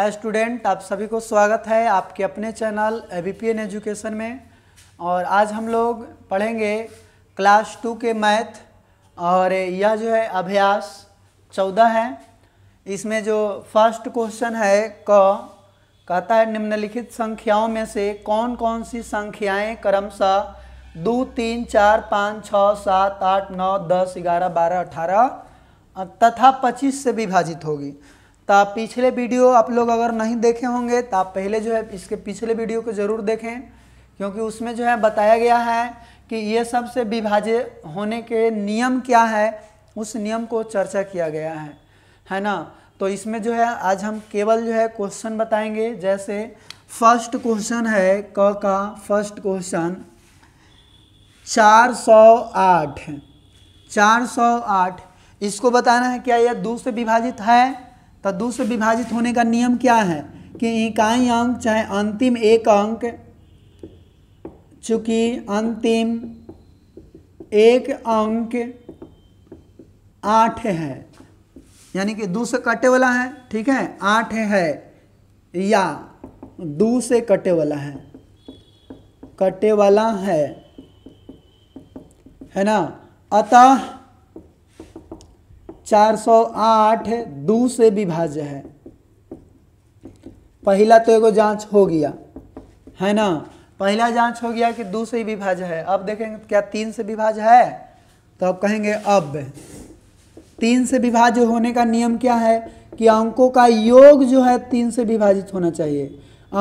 hi student आप सभी को स्वागत है आपके अपने चैनल ए एन एजुकेशन में और आज हम लोग पढ़ेंगे क्लास टू के मैथ और यह जो है अभ्यास चौदह है इसमें जो फर्स्ट क्वेश्चन है क कहता है निम्नलिखित संख्याओं में से कौन कौन सी संख्याएं क्रमशः दो तीन चार पाँच छः सात आठ नौ दस ग्यारह बारह अठारह तथा पच्चीस से विभाजित होगी तो आप पिछले वीडियो आप लोग अगर नहीं देखे होंगे तो आप पहले जो है इसके पिछले वीडियो को ज़रूर देखें क्योंकि उसमें जो है बताया गया है कि ये सब से विभाजित होने के नियम क्या है उस नियम को चर्चा किया गया है है ना तो इसमें जो है आज हम केवल जो है क्वेश्चन बताएंगे जैसे फर्स्ट क्वेश्चन है क का फर्स्ट क्वेश्चन चार सौ आठ चार सौ आठ इसको बताना है क्या यह दो से विभाजित है तो दो से विभाजित होने का नियम क्या है कि इकाई अंक चाहे अंतिम एक अंक चूँकि अंतिम एक अंक आठ है यानी कि दो से कटे वाला है ठीक है आठ है या दो से कटे वाला है कटे वाला है है ना अतः 408 दो से विभाज्य है पहला तो एगो जांच हो गया है ना पहला जांच हो गया कि दो से विभाज्य है अब देखेंगे तो क्या तीन से विभाज्य है तो अब कहेंगे अब तीन से विभाज्य होने का नियम क्या है कि अंकों का योग जो है तीन से विभाजित होना चाहिए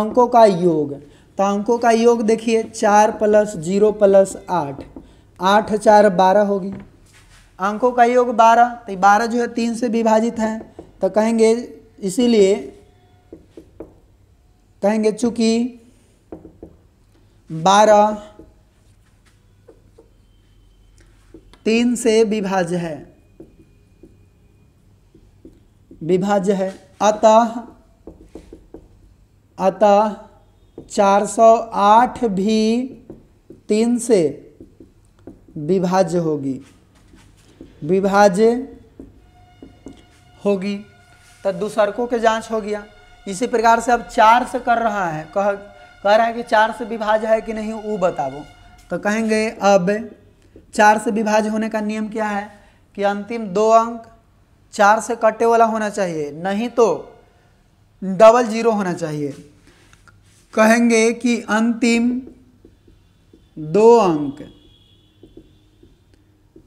अंकों का योग तो अंकों का योग देखिए चार प्लस जीरो प्लस आठ आठ चार बारह होगी अंकों का योग बारह तो बारह जो है तीन से विभाजित है तो कहेंगे इसीलिए कहेंगे चूंकि बारह तीन से विभाज्य है विभाज्य है अतः अतः 408 भी तीन से विभाज्य होगी विभाज्य होगी तो दूसरकों के जांच हो गया इसी प्रकार से अब चार से कर रहा है कह कह रहा है कि चार से विभाज है कि नहीं वो बताओ तो कहेंगे अब चार से विभाज होने का नियम क्या है कि अंतिम दो अंक चार से कटे वाला होना चाहिए नहीं तो डबल जीरो होना चाहिए कहेंगे कि अंतिम दो अंक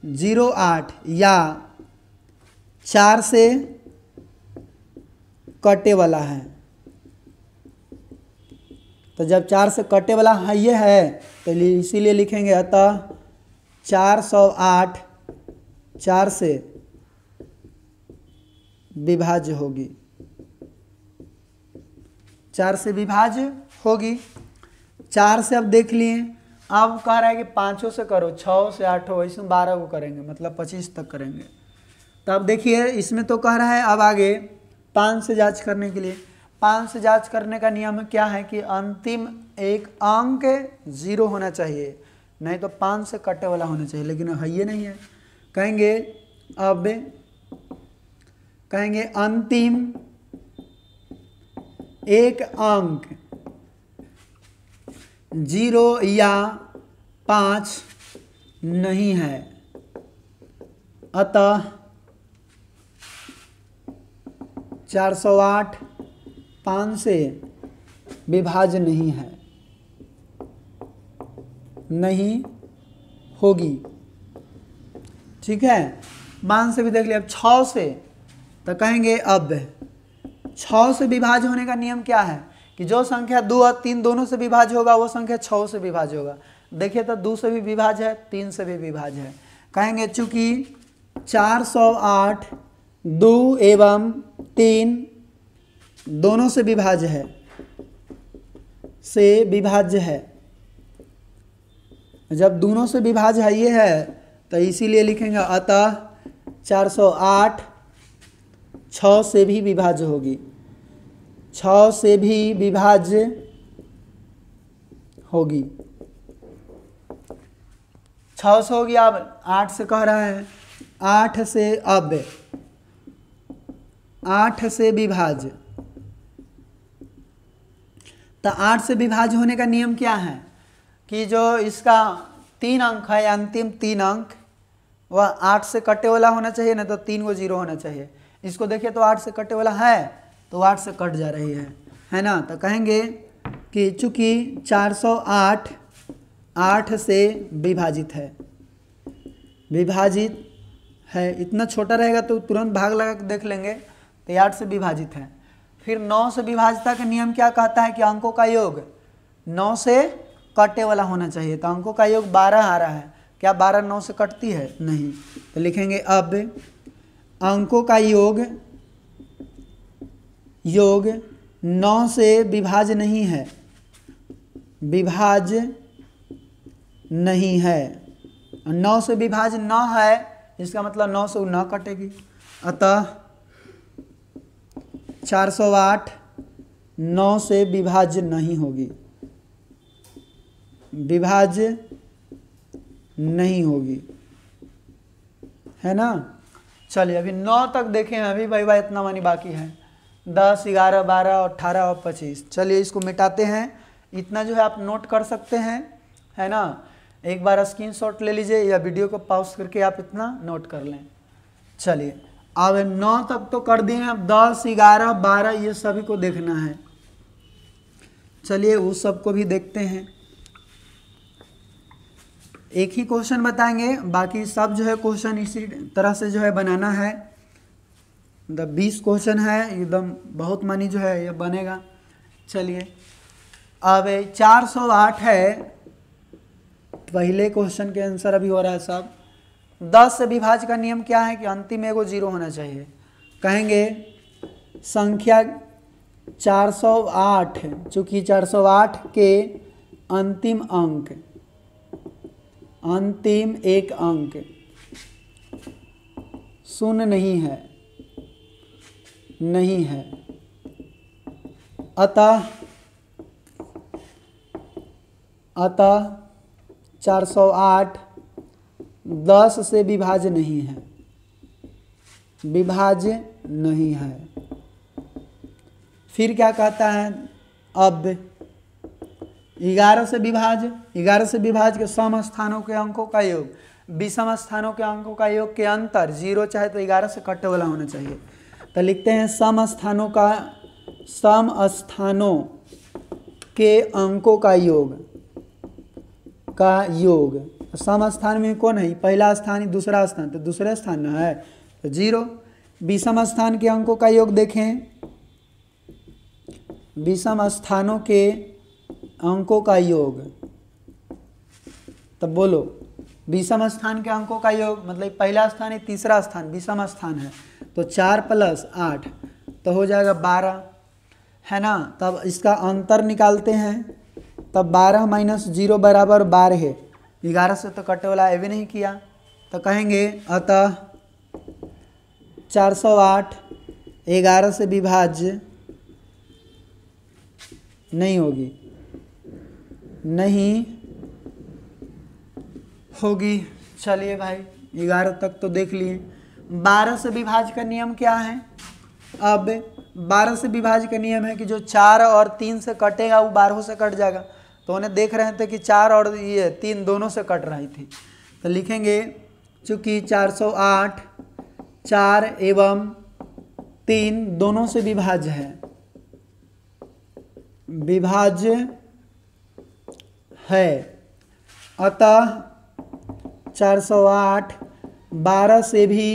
जीरो आठ या चार से कटे वाला है तो जब चार से कटे वाला है ये है तो इसीलिए लिखेंगे अतः चार सौ आठ चार से विभाज्य होगी चार से विभाज्य होगी चार से अब देख लिए अब कह रहा है कि पाँचों से करो छः से आठों इसमें बारह को करेंगे मतलब पच्चीस तक करेंगे तो अब देखिए इसमें तो कह रहा है अब आगे पाँच से जांच करने के लिए पाँच से जांच करने का नियम क्या है कि अंतिम एक अंक जीरो होना चाहिए नहीं तो पाँच से कटे वाला होना चाहिए लेकिन है ये नहीं है कहेंगे अब कहेंगे अंतिम एक अंक जीरो या पाँच नहीं है अतः चार सौ आठ पाँच से विभाज नहीं है नहीं होगी ठीक है मान से भी देख लिया अब छः से तो कहेंगे अब छः से विभाज होने का नियम क्या है कि जो संख्या दो और तीन दोनों से विभाज्य होगा वो संख्या छः से विभाज्य होगा देखिए तो दो से भी विभाज है तीन से भी विभाज है कहेंगे चूंकि चार सौ आठ दो एवं तीन दोनों से विभाज्य है से विभाज्य है जब दोनों से विभाज है ये है तो इसीलिए लिखेंगे अतः 408 सौ से भी विभाज्य होगी छ से भी विभाज्य होगी छ से होगी अब आठ से कह रहा है आठ से अब आठ से विभाज्य तो आठ से विभाज्य होने का नियम क्या है कि जो इसका तीन अंक है अंतिम तीन अंक वह आठ से कटे वाला होना चाहिए ना तो तीन को जीरो होना चाहिए इसको देखिए तो आठ से कटे वाला है तो आठ से कट जा रही है है ना तो कहेंगे कि चूँकि 408 आठ से विभाजित है विभाजित है इतना छोटा रहेगा तो तुरंत भाग लगा के देख लेंगे तो आठ से विभाजित है फिर नौ से विभाजिता का नियम क्या कहता है कि अंकों का योग नौ से कटे वाला होना चाहिए तो अंकों का योग बारह आ रहा है क्या बारह नौ से कटती है नहीं तो लिखेंगे अब अंकों का योग योग नौ से विभाज नहीं है विभाज नहीं है नौ से विभाज न है इसका मतलब नौ से न कटेगी अतः चार सौ आठ नौ से विभाज नहीं होगी विभाज नहीं होगी है ना चलिए अभी नौ तक देखें अभी भाई भाई इतना मानी बाकी है दस ग्यारह बारह अट्ठारह और पच्चीस चलिए इसको मिटाते हैं इतना जो है आप नोट कर सकते हैं है ना एक बार स्क्रीन शॉट ले लीजिए या वीडियो को पॉज करके आप इतना नोट कर लें चलिए अब नौ तक तो कर दिए हैं अब दस ग्यारह बारह ये सभी को देखना है चलिए उस सब को भी देखते हैं एक ही क्वेश्चन बताएंगे बाकी सब जो है क्वेश्चन इसी तरह से जो है बनाना है द बीस क्वेश्चन है एकदम बहुत मनी जो है ये बनेगा चलिए अब चार सौ आठ है पहले क्वेश्चन के आंसर अभी हो रहा है साहब दस से विभाज का नियम क्या है कि अंतिम एगो जीरो होना चाहिए कहेंगे संख्या चार सौ आठ चूंकि आठ के अंतिम अंक अंतिम एक अंक शून्य नहीं है नहीं है अतः अतः चार सौ आठ दस से विभाज नहीं है विभाज नहीं है फिर क्या कहता है अब ग्यारह से विभाज ग्यारह से विभाज के सम स्थानों के अंकों का योग विषम स्थानों के अंकों का योग के अंतर जीरो चाहे तो ग्यारह से कट्टे वाला होना चाहिए तो लिखते हैं सम स्थानों का सम स्थानों के अंकों का योग का योग सम स्थान में कौन है पहला स्थान दूसरा स्थान तो दूसरा स्थान है तो जीरो विषम स्थान के अंकों का योग देखें विषम स्थानों के अंकों का योग तब बोलो विषम स्थान के अंकों का योग मतलब पहला स्थान है तीसरा स्थान विषम स्थान है तो चार प्लस आठ तो हो जाएगा बारह है ना तब इसका अंतर निकालते हैं तब बारह माइनस जीरो बराबर बारह है ग्यारह से तो कटे वाला ए भी नहीं किया तो कहेंगे अतः चार सौ आठ ग्यारह से विभाज्य नहीं होगी नहीं होगी चलिए भाई ग्यारह तक तो देख लिए बारह से विभाज का नियम क्या है अब बारह से विभाज का नियम है कि जो चार और तीन से कटेगा वो बारहों से कट जाएगा तो उन्हें देख रहे थे कि चार और ये तीन दोनों से कट रही थी तो लिखेंगे चूँकि चार सौ आठ चार एवं तीन दोनों से विभाज है विभाज है अतः चार सौ आठ बारह से भी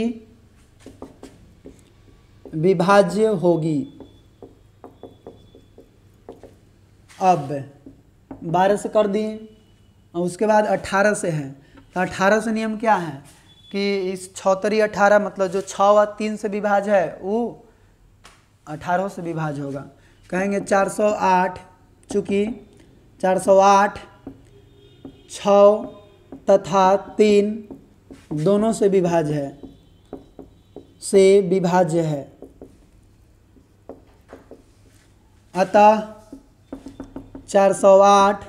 विभाज्य होगी अब बारह से कर दिए और उसके बाद अठारह से है तो अठारह से नियम क्या है कि इस छहतरी अठारह मतलब जो छ व तीन से विभाज है वो अठारह से विभाज होगा कहेंगे चार सौ आठ चूँकि चार सौ आठ छ तथा तीन दोनों से विभाज है से विभाज्य है अतः चार सौ आठ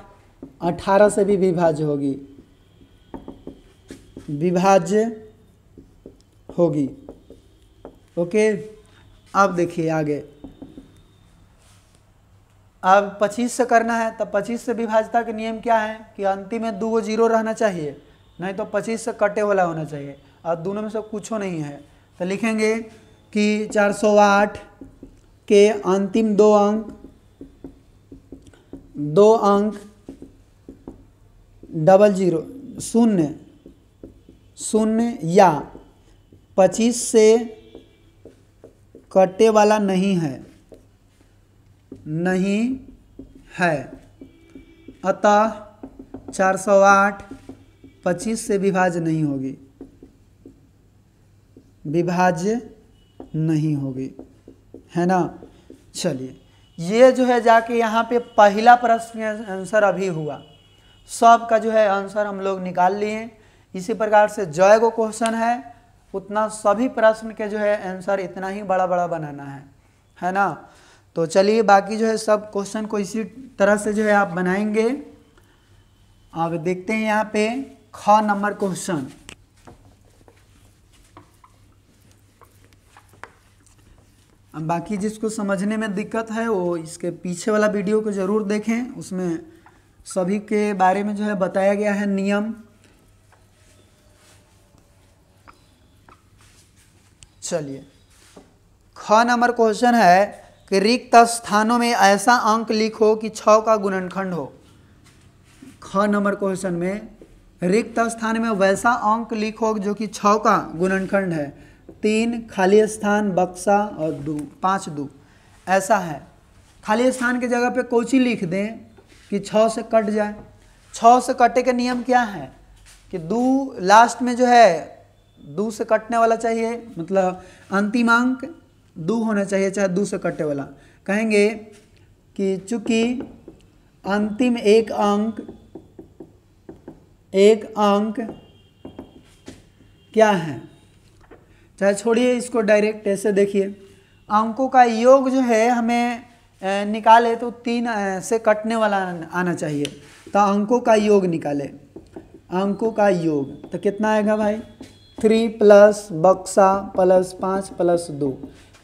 अठारह से भी विभाज्य होगी विभाज्य होगी ओके अब देखिए आगे अब 25 से करना है तो 25 से विभाज्यता के नियम क्या है कि अंतिम में दो जीरो रहना चाहिए नहीं तो 25 से कटे वाला होना चाहिए और दोनों में से कुछ नहीं है तो लिखेंगे कि 408 के अंतिम दो अंक दो अंक डबल जीरो शून्य शून्य या पच्चीस से कटे वाला नहीं है नहीं है अतः चार सौ आठ पच्चीस से विभाज्य नहीं होगी विभाज्य नहीं होगी है ना चलिए ये जो है जाके यहाँ पे पहला प्रश्न आंसर अभी हुआ सब का जो है आंसर हम लोग निकाल लिए इसी प्रकार से जय को क्वेश्चन है उतना सभी प्रश्न के जो है आंसर इतना ही बड़ा बड़ा बनाना है है ना तो चलिए बाकी जो है सब क्वेश्चन को इसी तरह से जो है आप बनाएंगे अब देखते हैं यहाँ पे ख नंबर क्वेश्चन बाकी जिसको समझने में दिक्कत है वो इसके पीछे वाला वीडियो को ज़रूर देखें उसमें सभी के बारे में जो है बताया गया है नियम चलिए ख नंबर क्वेश्चन है कि रिक्त स्थानों में ऐसा अंक लिखो कि छ का गुणनखंड हो ख नंबर क्वेश्चन में रिक्त स्थान में वैसा अंक लिखो जो कि छ का गुणनखंड है तीन खाली स्थान बक्सा और दू पाँच दू ऐसा है खाली स्थान की जगह पे कोची लिख दें कि छः से कट जाए छः से कटे का नियम क्या है कि दू लास्ट में जो है दू से कटने वाला चाहिए मतलब अंतिम अंक दू होना चाहिए चाहे दू से कटे वाला कहेंगे कि चूंकि अंतिम एक अंक एक अंक क्या है चाहे छोड़िए इसको डायरेक्ट ऐसे देखिए अंकों का योग जो है हमें निकाले तो तीन से कटने वाला आना चाहिए तो अंकों का योग निकाले अंकों का योग तो कितना आएगा भाई थ्री प्लस बक्सा प्लस पाँच प्लस दो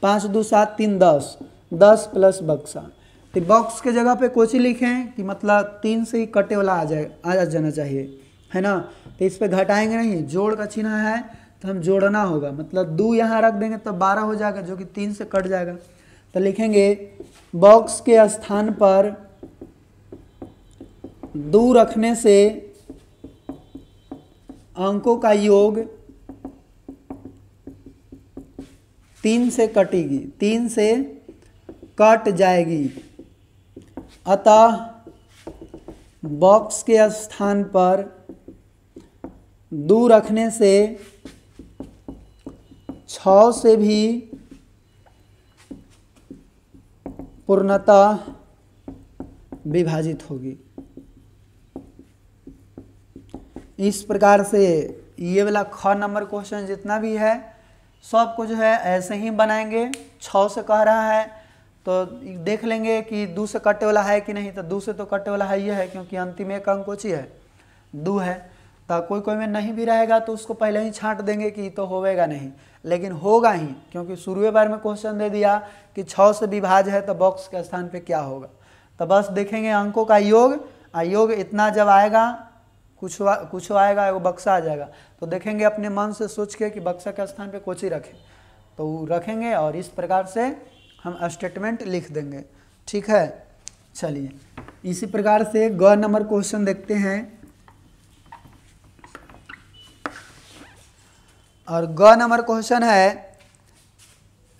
पाँच दो सात तीन दस दस प्लस बक्सा तो बॉक्स के जगह पे कोची लिखें कि मतलब तीन से ही कटे वाला आ जाए आ जाना चाहिए है ना तो इस पर घटाएंगे नहीं जोड़ का चिन्ह है तो हम जोड़ना होगा मतलब दो यहाँ रख देंगे तो बारह हो जाएगा जो कि तीन से कट जाएगा तो लिखेंगे बॉक्स के स्थान पर दो रखने से अंकों का योग तीन से कटेगी तीन से कट जाएगी अतः बॉक्स के स्थान पर दो रखने से छ से भी पूर्णतः विभाजित होगी इस प्रकार से ये वाला ख नंबर क्वेश्चन जितना भी है सबको जो है ऐसे ही बनाएंगे छ से कह रहा है तो देख लेंगे कि दो से कटे वाला है कि नहीं तो दो से तो कटे वाला है ये है क्योंकि अंतिम एक अंक कोची है दो है तो कोई कोई में नहीं भी रहेगा तो उसको पहले ही छांट देंगे कि तो होवेगा नहीं लेकिन होगा ही क्योंकि शुरू बार में क्वेश्चन दे दिया कि छः से विभाज है तो बॉक्स के स्थान पे क्या होगा तो बस देखेंगे अंकों का योग आ योग इतना जब आएगा कुछ वा, कुछ आएगा वो बक्सा आ जाएगा तो देखेंगे अपने मन से सोच के कि बक्सा के स्थान पे कोची रखें तो वो रखेंगे और इस प्रकार से हम स्टेटमेंट लिख देंगे ठीक है चलिए इसी प्रकार से ग नंबर क्वेश्चन देखते हैं और ग नंबर क्वेश्चन है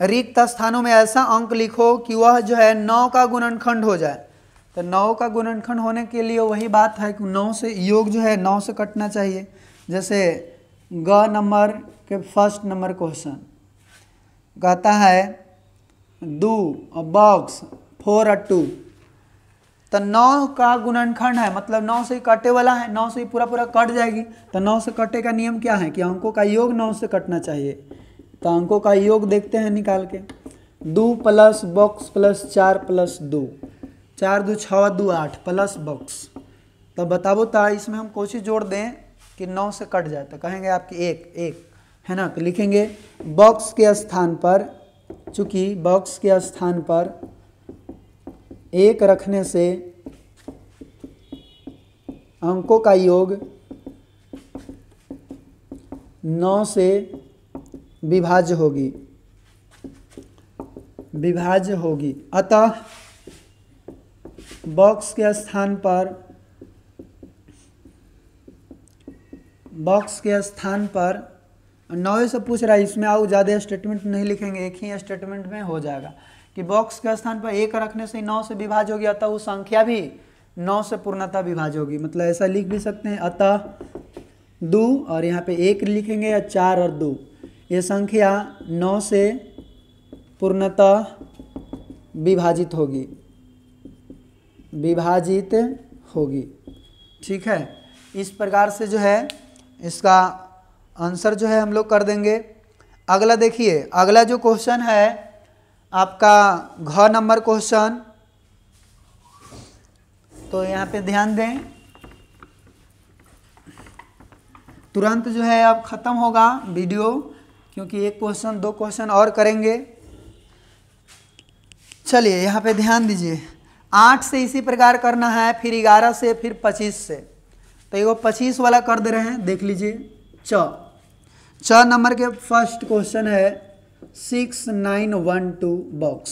रिक्त स्थानों में ऐसा अंक लिखो कि वह जो है नौ का गुणनखंड हो जाए तो नौ का गुणनखंड होने के लिए वही बात है कि नौ से योग जो है नौ से कटना चाहिए जैसे ग नंबर के फर्स्ट नंबर क्वेश्चन कहता है दू बॉक्स फोर और टू तो नौ का गुणनखंड है मतलब नौ से कटे वाला है नौ से ही पूरा पूरा कट जाएगी तो नौ से कटे का नियम क्या है कि अंकों का योग नौ से कटना चाहिए तो अंकों का योग देखते हैं निकाल के दो प्लस बॉक्स प्लस चार प्लस दो चार दो छः दो आठ प्लस बॉक्स तो बताबो तो इसमें हम कोशिश जोड़ दें कि नौ से कट जाए तो कहेंगे आपकी एक एक है ना तो लिखेंगे बॉक्स के स्थान पर चूँकि बॉक्स के स्थान पर एक रखने से अंकों का योग नौ से विभाज्य होगी विभाज्य होगी अतः बॉक्स के स्थान पर बॉक्स के स्थान पर नौ से पूछ रहा है इसमें आओ ज़्यादा स्टेटमेंट नहीं लिखेंगे एक ही स्टेटमेंट में हो जाएगा कि बॉक्स के स्थान पर एक रखने से नौ से विभाज हो गया अतः वो संख्या भी नौ से पूर्णतः विभाज होगी मतलब ऐसा लिख भी सकते हैं अतः दो और यहाँ पे एक लिखेंगे या चार और दो ये संख्या नौ से पूर्णतः विभाजित होगी विभाजित होगी ठीक है इस प्रकार से जो है इसका आंसर जो है हम लोग कर देंगे अगला देखिए अगला जो क्वेश्चन है आपका घ नंबर क्वेश्चन तो यहाँ पे ध्यान दें तुरंत जो है अब ख़त्म होगा वीडियो क्योंकि एक क्वेश्चन दो क्वेश्चन और करेंगे चलिए यहाँ पे ध्यान दीजिए आठ से इसी प्रकार करना है फिर ग्यारह से फिर पच्चीस से तो ये वो पच्चीस वाला कर दे रहे हैं देख लीजिए च नंबर के फर्स्ट क्वेश्चन है six nine one two box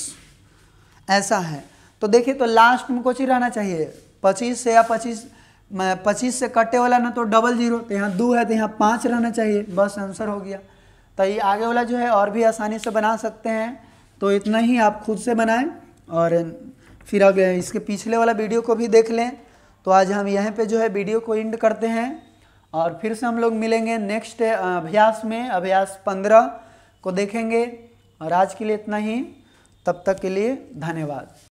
ऐसा है तो देखिए तो लास्ट में कुछ ही रहना चाहिए पच्चीस से या पच्चीस पच्चीस से कटे वाला ना तो डबल जीरो तो यहाँ दो है तो यहाँ पाँच रहना चाहिए बस आंसर हो गया तो ये आगे वाला जो है और भी आसानी से बना सकते हैं तो इतना ही आप खुद से बनाएं और फिर अगले इसके पिछले वाला वीडियो को भी देख लें तो आज हम यहीं पे जो है वीडियो को इंड करते हैं और फिर से हम लोग मिलेंगे नेक्स्ट अभ्यास में अभ्यास पंद्रह को देखेंगे और आज के लिए इतना ही तब तक के लिए धन्यवाद